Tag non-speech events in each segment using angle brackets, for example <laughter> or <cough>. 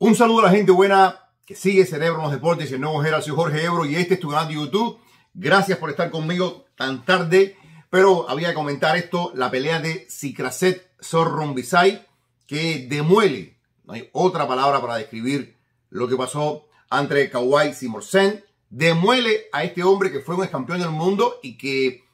Un saludo a la gente buena que sigue Cerebro en los Deportes. El nuevo Geracio Jorge Ebro y este es tu canal de YouTube. Gracias por estar conmigo tan tarde. Pero había que comentar esto, la pelea de Cicraset Sorrombisay que demuele. No hay otra palabra para describir lo que pasó entre Kawhi Simorsen. Demuele a este hombre que fue un campeón del mundo y que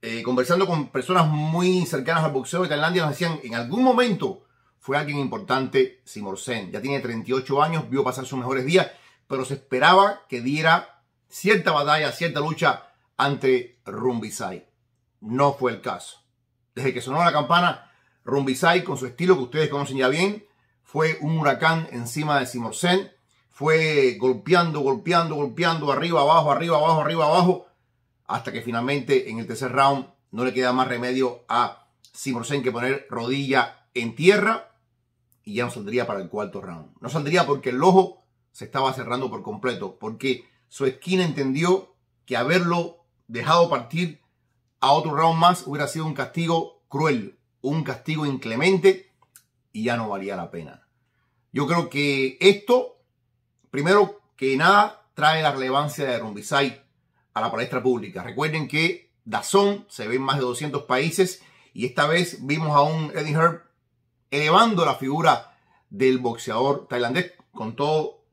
eh, conversando con personas muy cercanas al boxeo de Tailandia nos decían en algún momento fue alguien importante Simorsen. Ya tiene 38 años, vio pasar sus mejores días, pero se esperaba que diera cierta batalla, cierta lucha ante Rumbisai. No fue el caso. Desde que sonó la campana, Rumbisai, con su estilo que ustedes conocen ya bien, fue un huracán encima de Simorsen. Fue golpeando, golpeando, golpeando, arriba, abajo, arriba, abajo, arriba, abajo, hasta que finalmente en el tercer round no le queda más remedio a Simorsen que poner rodilla en tierra y ya no saldría para el cuarto round. No saldría porque el ojo se estaba cerrando por completo, porque su esquina entendió que haberlo dejado partir a otro round más hubiera sido un castigo cruel, un castigo inclemente y ya no valía la pena. Yo creo que esto, primero que nada, trae la relevancia de Rumbisai a la palestra pública. Recuerden que Dazón se ve en más de 200 países y esta vez vimos a un Eddie Herb elevando la figura del boxeador tailandés con todo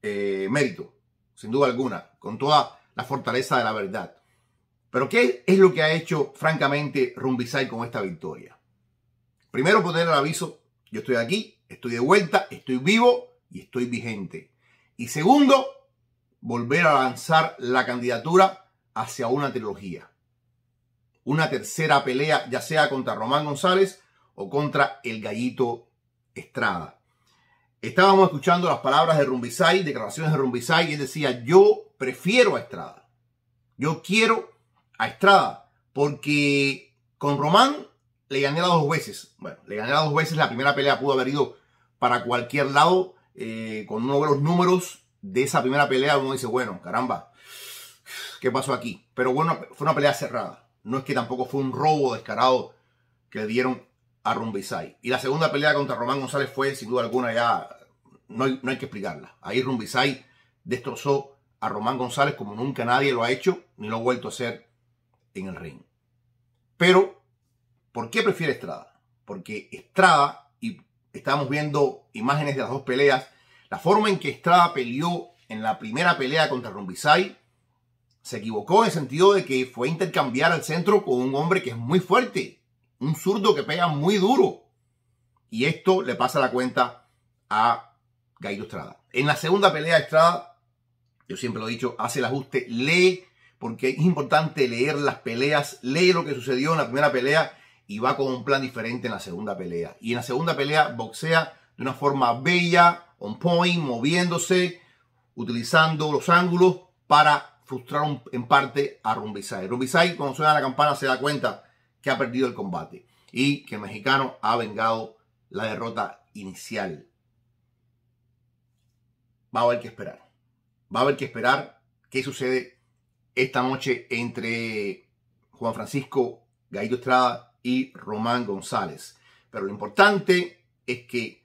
eh, mérito, sin duda alguna, con toda la fortaleza de la verdad. Pero ¿qué es lo que ha hecho francamente Rumbisai con esta victoria? Primero poner el aviso, yo estoy aquí, estoy de vuelta, estoy vivo y estoy vigente. Y segundo, volver a lanzar la candidatura hacia una trilogía. Una tercera pelea, ya sea contra Román González o contra el gallito Estrada. Estábamos escuchando las palabras de Rumbisay, declaraciones de Rumbisay, y él decía, yo prefiero a Estrada. Yo quiero a Estrada, porque con Román le gané las dos veces. Bueno, le gané las dos veces, la primera pelea pudo haber ido para cualquier lado. Eh, con uno de los números de esa primera pelea, uno dice, bueno, caramba, ¿qué pasó aquí? Pero bueno, fue una pelea cerrada. No es que tampoco fue un robo descarado que le dieron a Y la segunda pelea contra Román González fue, sin duda alguna, ya no hay, que explicarla. Ahí Rumbisay destrozó a Román González como nunca nadie lo ha hecho ni lo ha vuelto a hacer en el ring. Pero, ¿por qué prefiere Estrada? Porque Estrada, y estamos viendo imágenes de las dos peleas, la forma en que Estrada peleó en la primera pelea contra Rumbisay se equivocó en el sentido de que fue intercambiar al centro con un hombre que es muy fuerte, un zurdo que pega muy duro. Y esto le pasa la cuenta a Gaito Estrada. En la segunda pelea, Estrada, yo siempre lo he dicho, hace el ajuste, lee, porque es importante leer las peleas, lee lo que sucedió en la primera pelea y va con un plan diferente en la segunda pelea. Y en la segunda pelea boxea de una forma bella, on point, moviéndose, utilizando los ángulos para frustrar en parte a Rumbisai. Rumbisai, cuando suena la campana, se da cuenta que ha perdido el combate y que el mexicano ha vengado la derrota inicial. Va a haber que esperar. Va a haber que esperar qué sucede esta noche entre Juan Francisco Gaito Estrada y Román González. Pero lo importante es que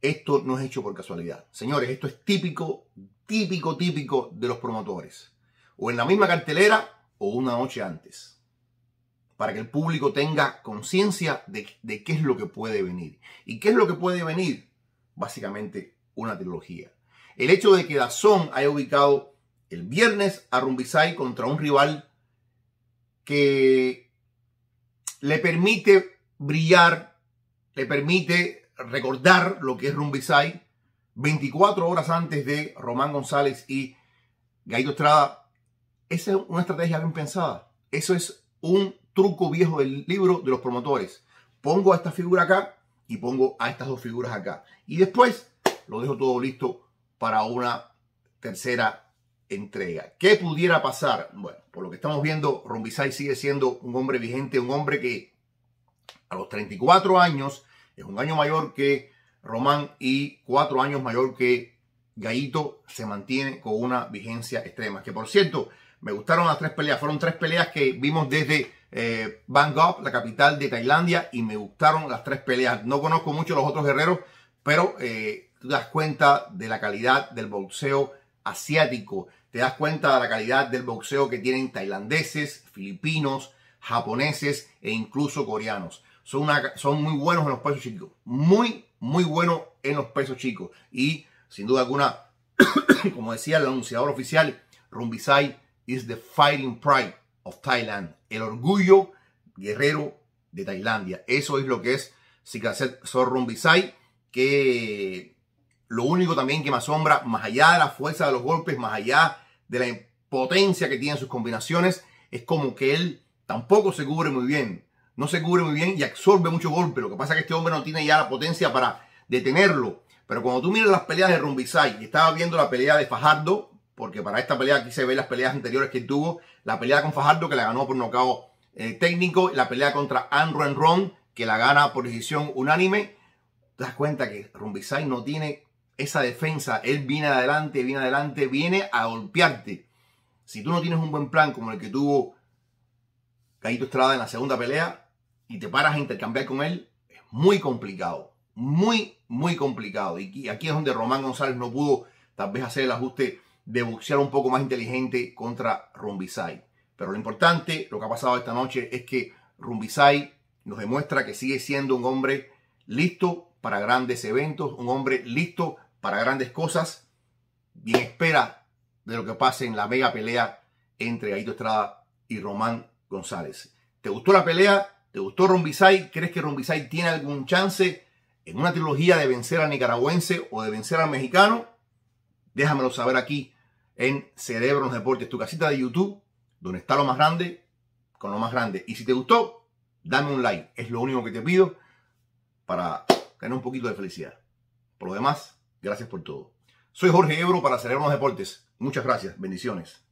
esto no es hecho por casualidad. Señores, esto es típico, típico, típico de los promotores. O en la misma cartelera o una noche antes para que el público tenga conciencia de, qué es lo que puede venir. ¿Y qué es lo que puede venir? Básicamente una trilogía. El hecho de que Dazón haya ubicado el viernes a Rumbisay contra un rival que le permite brillar, le permite recordar lo que es Rumbisay 24 horas antes de Román González y Gaito Estrada. Esa es una estrategia bien pensada. Eso es un truco viejo del libro de los promotores. Pongo a esta figura acá y pongo a estas dos figuras acá. Y después lo dejo todo listo para una tercera entrega. ¿Qué pudiera pasar? Bueno, por lo que estamos viendo, Rombisay sigue siendo un hombre vigente, un hombre que a los 34 años es un año mayor que Román y cuatro años mayor que Gallito, se mantiene con una vigencia extrema. Que por cierto, me gustaron las tres peleas. Fueron tres peleas que vimos desde Bangkok, eh, la capital de Tailandia, y me gustaron las tres peleas. No conozco mucho los otros guerreros, pero eh, tú das cuenta de la calidad del boxeo asiático, te das cuenta de la calidad del boxeo que tienen tailandeses, filipinos, japoneses e incluso coreanos. Son, son muy buenos en los pesos chicos, muy, muy buenos en los pesos chicos. Y sin duda alguna, <coughs> como decía el anunciador oficial, Rumbisai is the fighting pride of Thailand el orgullo guerrero de Tailandia. Eso es lo que es Sikaset Sorrumbisai, que lo único también que me asombra, más allá de la fuerza de los golpes, más allá de la potencia que tienen sus combinaciones, es como que él tampoco se cubre muy bien. No se cubre muy bien y absorbe mucho golpe. Lo que pasa es que este hombre no tiene ya la potencia para detenerlo. Pero cuando tú miras las peleas de Rumbisai, y estaba viendo la pelea de Fajardo, porque para esta pelea aquí se ven las peleas anteriores que tuvo. La pelea con Fajardo, que la ganó por nocao eh, técnico. La pelea contra Andrew Ron, que la gana por decisión unánime. Te das cuenta que Rumbisai no tiene esa defensa. Él viene adelante, viene adelante, viene a golpearte. Si tú no tienes un buen plan como el que tuvo Caíto Estrada en la segunda pelea y te paras a intercambiar con él, es muy complicado. Muy, muy complicado. Y aquí es donde Román González no pudo tal vez hacer el ajuste de boxear un poco más inteligente contra Rumbisai. Pero lo importante, lo que ha pasado esta noche, es que Rumbisai nos demuestra que sigue siendo un hombre listo para grandes eventos, un hombre listo para grandes cosas Bien espera de lo que pase en la mega pelea entre Aito Estrada y Román González. ¿Te gustó la pelea? ¿Te gustó Rumbisai? ¿Crees que Rumbisai tiene algún chance en una trilogía de vencer al nicaragüense o de vencer al mexicano? Déjamelo saber aquí en Cerebros Deportes, tu casita de YouTube, donde está lo más grande, con lo más grande. Y si te gustó, dame un like. Es lo único que te pido para tener un poquito de felicidad. Por lo demás, gracias por todo. Soy Jorge Ebro para Cerebros Deportes. Muchas gracias. Bendiciones.